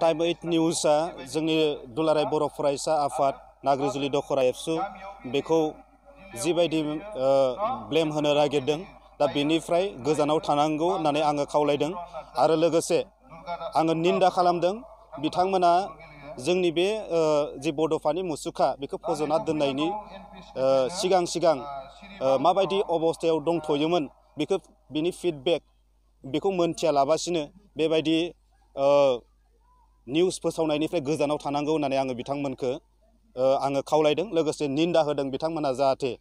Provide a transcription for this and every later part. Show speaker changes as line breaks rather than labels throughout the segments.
time ओइट निउजआ जोंनि दुलाराय बर' फरायसा आफाद नाग्रिजुलि दखरा एबसु बेखौ जिबायदि ब्लेम होनो नागिरदों दा बेनिफ्राय गोजानाव थानांगौ होननानै आङो खावलायदों आरो लोगोसे आङो निन्दा खालामदों बिथांमोना जोंनि बे जि बड'फानि मुसुखा बेखौ फज'ना दोननायनि सिगां सिगां माबायदि अबस्थायाव दंथ'योमोन बेखौ बिनि फिडबेक बेखौ मोन्थियालाबासिनो बेबायदि निउस फोसावनायनिफ्राय गोजानाव थानांगौ होननानै आङो बिथांमोनखौ आङो खावलायदों लोगोसे निन्दा होदों बिथांमोना जाहाथे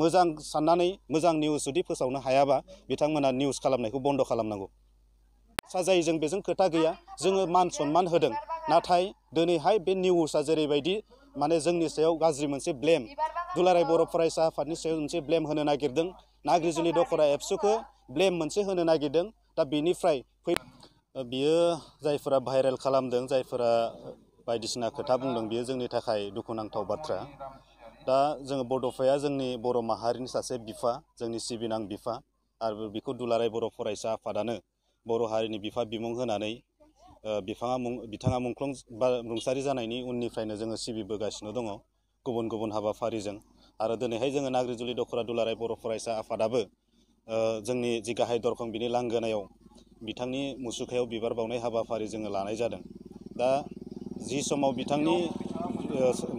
मोजां साननानै मोजां निउस जुदि फोसावनो हायाबा बिथांमोना निउस खालामनायखौ बन्द' खालामनांगौ साजायो जों बेजों खोथा गैया जोङो मान सन्मान होदों नाथाय दिनैहाय बे निउसआ जेरैबायदि माने जोंनि सायाव गाज्रि मोनसे ब्लेम दुलाराय बर' फरायसा आफादनि सायाव मोनसे ब्लेम होनो नागिरदों नाग्रिजुलि दख'रा एबसुखौ ब्लेम मोनसे होनो नागिरदों दा बेनिफ्राय फै बियो जायफोरा भाइरेल खालामदों जायफोरा बायदिसिना खोथा बुंदों बियो जोंनि थाखाय दुखुनांथाव बाथ्रा दा जोङो बड'फाया जोंनि बर' माहारिनि सासे बिफा जोंनि सिबिनां बिफा आरो बेखौ दुलाराय बर' फरायसा आफादानो बर' हारिनि बिफा बिमुं होनानै बिफाङा मुं बिथाङा मुंख्लं रुंसारि जानायनि उननिफ्रायनो जोङो सिबिबोगासिनो दङ गुबुन गुबुन हाबाफारिजों आरो दिनैहाय जोङो नाग्रिजुलि दख'रा दुलाराय बर' फरायसा आफादाबो जोंनि जि गाहाय दरखं बिनि लांगोनायाव बिथांनि मुसुखायाव बिबार बावनाय हाबाफारि जोङो लानाय जादों दा जि समाव बिथांनि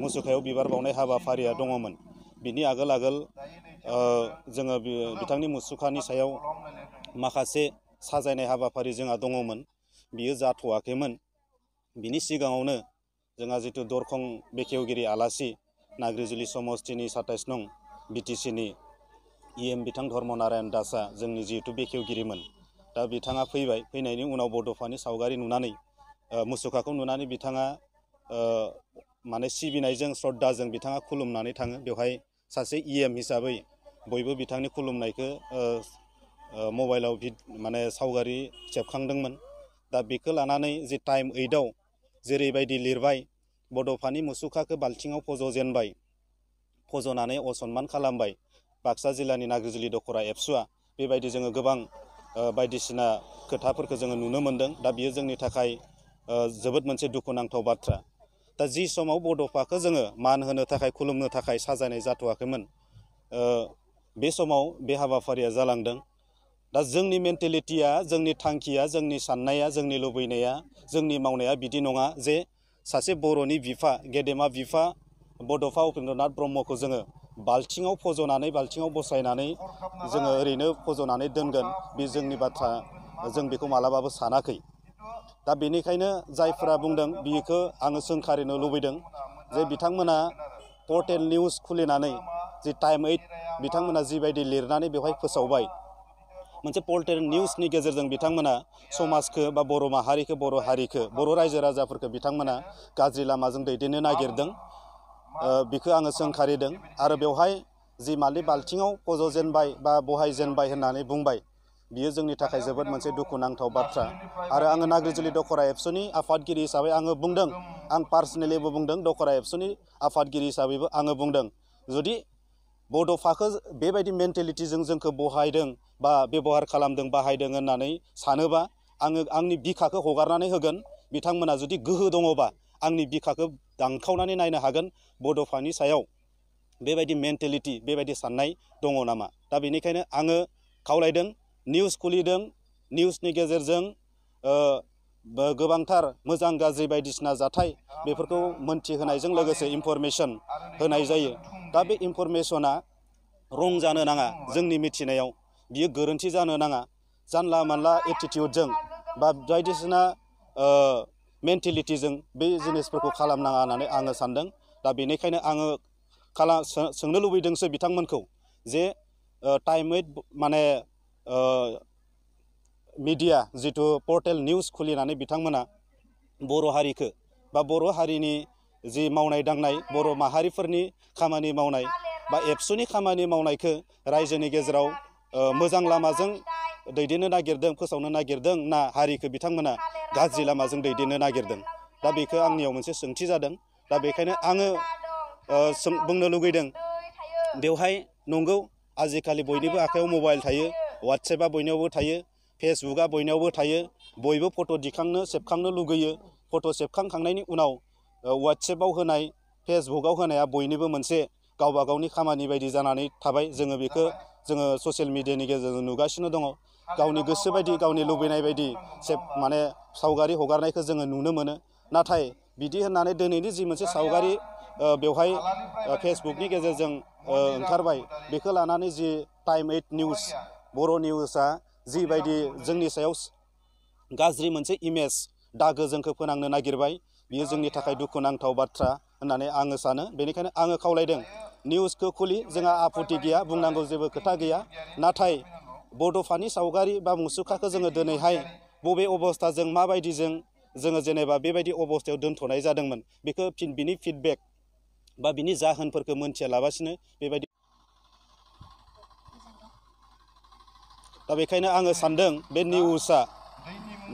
मुसुखायाव बिबार बावनाय हाबाफारिया दङमोन बिनि आगोल आगोल जोङो बिथांनि मुसुखानि सायाव माखासे साजायनाय हाबाफारि जोंहा दङमोन बियो जाथ'वाखैमोन बिनि सिगाङावनो जोंहा जिथु दरखं बेखेवगिरि आलासि नाग्रिजुलि समस्थिनि साताइस नं बिटिसिनि इएम बिथां धर्म नारायण दासआ जोंनि जिहेतु बेखेवगिरिमोन दा बिथाङा फैबाय फैनायनि उनाव बड'फानि सावगारि नुनानै मुसुखाखौ नुनानै बिथाङा माने सिबिनायजों श्रद्धाजों बिथाङा खुलुमनानै थाङो बेवहाय सासे इ एम हिसाबै बयबो बिथांनि खुलुमनायखौ मबाइलाव माने सावगारि सेबखांदोंमोन दा बेखौ लानानै जे टाइम ओइटआव जेरैबायदि लिरबाय बड'फानि मुसुखाखौ बाल्थिङाव फज'जेनबाय फज'नानै असनमान खालामबाय बाक्सा जिल्लानि नाग्रिजुलि दखरा एबसुआ बेबायदि जोङो गोबां बायदिसिना खोथाफोरखौ जोङो नुनो मोन्दों दा बियो जोंनि थाखाय जोबोद मोनसे दुखुनांथाव बाथ्रा दा जि समाव बड'फाखौ जोङो मान होनो थाखाय खुलुमनो थाखाय साजायनाय जाथ'वाखैमोन बे समाव बे हाबाफारिया जालांदों दा जोंनि मेन्टेलिटिया जोंनि थांखिया जोंनि साननाया जोंनि लुबैनाया जोंनि मावनाया बिदि नङा जे सासे बर'नि बिफा गेदेमा बिफा बड'फा उपेन्द्रनाथ ब्रह्मखौ जोङो बाल्थिङाव फज'नानै बाल्थिङाव बसायनानै जोङो ओरैनो फज'नानै दोनगोन बे जोंनि बाथ्रा जों बेखौ मालाबाबो सानाखै दा बेनिखायनो जायफोरा बुंदों बिखौ आङो सोंखारिनो लुबैदों जे बिथांमोना पर्टेल निउज खुलिनानै जि टाइम ओइट बिथांमोना जिबायदि लिरनानै बेवहाय फोसावबाय मोनसे पर्टेल निउजनि गेजेरजों बिथांमोना समाजखौ बा बर' माहारिखौ बर' हारिखौ बर' रायजो राजाफोरखौ बिथांमोना गाज्रि लामाजों दैदेननो नागिरदों बिखौ आङो सोंखारिदों आरो बेवहाय जि मालि बाल्थिङाव फज'जेनबाय बा बहायजेनबाय होननानै बुंबाय बियो जोंनि थाखाय जोबोद मोनसे दुखुनांथाव बाथ्रा आरो आङो नाग्रिजुलि दखरा एबसुनि आफादगिरि हिसाबै आङो बुंदों आं पार्सनेलिबो बुंदों दखरा एबसुनि आफादगिरि हिसाबैबो आङो बुंदों जुदि बड'फाखौ बेबायदि मेन्टेलिटिजों जोंखौ बहायदों बा बेब'हार खालामदों बाहायदों होननानै सानोबा आङो आंनि बिखाखौ हगारनानै होगोन बिथांमोना जुदि गोहो दङबा आंनि बिखाखौ दांखावनानै नायनो हागोन बड'फानि सायाव बेबायदि मेन्टेलिटि बेबायदि साननाय दङ नामा दा बेनिखायनो आङो खावलायदों निउस खुलिदों निउसनि गेजेरजों गोबांथार मोजां गाज्रि बायदिसिना जाथाय बेफोरखौ मोन्थिहोनायजों लोगोसे इनफरमेसन होनाय जायो दा बे इनफरमेसना रं जानो नाङा जोंनि मिथिनायाव बियो गोरोन्थि जानो नाङा जानला मानला एटिटिउडजों बा बायदिसिना मेन्टेलिटिजों बे जिनिसफोरखौ खालामनाङा होननानै आङो सानदों दा बेनिखायनो आङो खाला सोंनो लुबैदोंसो बिथांमोनखौ जे टाइमै माने मिडिया जितु पर्टेल निउज खुलिनानै बिथांमोना बर' हारिखौ बा बर' हारिनि जि मावनाय दांनाय बर' माहारिफोरनि खामानि मावनाय बा एबसुनि खामानि मावनायखौ रायजोनि गेजेराव मोजां लामाजों दैदेननो नागिरदों फोसावनो नागिरदों ना हारिखौ बिथांमोना गाज्रि लामाजों दैदेननो नागिरदों दा बेखौ आंनियाव मोनसे सोंथि जादों दा बेखायनो आङो बुंनो लुगैदों बेवहाय नंगौ आजिखालि बयनिबो आखायाव मबाइल थायो वाट्सेपआ बयनियावबो थायो फेसबुकआ बयनियावबो थायो बयबो फट' दिखांनो सेबखांनो लुगैयो फट' सेबखांखांनायनि उनाव वाट्सेपआव होनाय फेसबुकआव होनाया बयनिबो मोनसे गावबा गावनि खामानि बायदि जानानै थाबाय जोङो बेखौ जोङो ससियेल मिडियानि गेजेरजों नुगासी दङ गावनि गोसो बायदि गावनि लुबैनाय बायदि से माने सावगारि हगारनायखौ जोङो नुनो मोनो नाथाय बिदि होननानै दिनैनि जि मोनसे सावगारि बेवहाय फेसबुकनि गेजेरजों ओंखारबाय बेखौ लानानै जि टाइम एट निउस बर' निउजआ जिबायदि जोंनि सायाव गाज्रि मोनसे इमेज दागो जोंखौ फोनांनो नागिरबाय बियो जोंनि थाखाय दुखु नांथाव बाथ्रा होननानै आङो सानो बेनिखायनो आङो खावलायदों निउसखौ खुलि जहाँ आफुथि गैया बुंनांगौ जेबो खोथा गैया नाथाय बड'फानि सावगारि बा मुसुखाखौ जोङो दिनैहाय बबे अबस्थाजों माबायदिजों जोङो जेनेबा बेबायदि अबस्थायाव दोनथ'नाय जादोंमोन बेखौ फिन बिनि फिडबेक बा बिनि दा बेखायनो आङो सान्दों बे निउसआ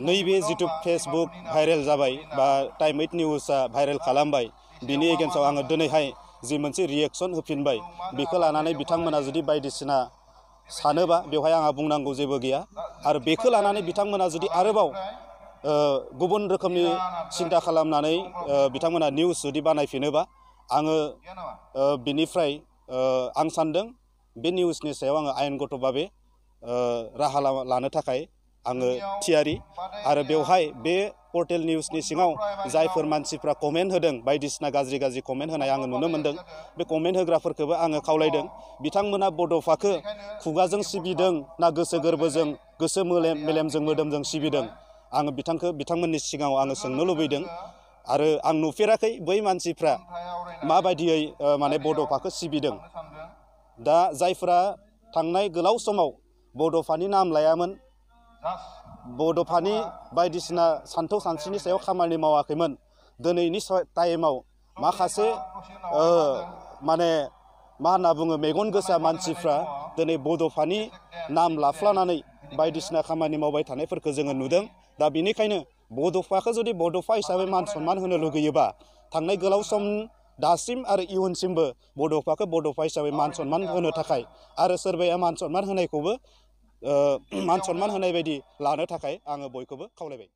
नैबे जिथु फेसबुक भाइरेल जाबाय बा टाइम ओइट निउसआ भाइरेल खालामबाय बिनि एगेन्स्टआव आङो दिनैहाय जी मोनसे रियेक्सन होफिनबाय बेखौ लानानै बिथांमोना जुदि बायदिसिना सानोबा बेवहाय आंहा बुंनांगौ जेबो गैया आरो बेखौ लानानै बिथांमोना जुदि आरोबाव गुबुन रोखोमनि सिन्था खालामनानै बिथांमोना निउस जुदि बानायफिनोबा आङो बिनिफ्राय आं सान्दों बे निउसनि सायाव आङो आयेनगत राहा लानो थाखाय आङो थियारि आरो बेवहाय बे पर्टेल निउसनि सिङाव जायफोर मानसिफ्रा कमेन्ट होदों बायदिसिना गाज्रि गाज्रि कमेन्ट होनाय आङो नुनो मोन्दों बे कमेन्ट होग्राफोरखौबो आङो खावलायदों बिथांमोना बड'फाखौ खुगाजों सिबिदों ना गोसो गोरबोजों गोसो मोलेम मेलेमजों मोदोमजों सिबिदों आङो बिथांखौ बिथांमोननि सिगाङाव आङो सोंनो लुबैदों आरो आं नुफेराखै बै मानसिफ्रा माबायदियै माने बड'फाखौ सिबिदों दा जायफोरा थांनाय गोलाव समाव बड'फानि नाम लायामोन बड'फानि बायदिसिना सान्थौ सानस्रिनि सायाव खामानि मावाखैमोन दिनैनि टाइमाव माखासे माने मा होनना बुङो मेगन गोसा मानसिफ्रा दिनै बड'फानि नाम लाफ्लानानै बायदिसिना खामानि मावबाय थानायफोरखौ जोङो नुदों दा बेनिखायनो बड'फाखौ जुदि बड'फा हिसाबै मान सन्मान होनो लुगैयोबा थांनाय गोलाव सम दासिम आरो इयुनसिमबो बड'फाखौ बड'फा हिसाबै मान सन्मान होनो थाखाय आरो सोरबाया मान सन्मान होनायखौबो मान सन्मान होनाय बायदि लानो थाखाय आङो बयखौबो खावलायबाय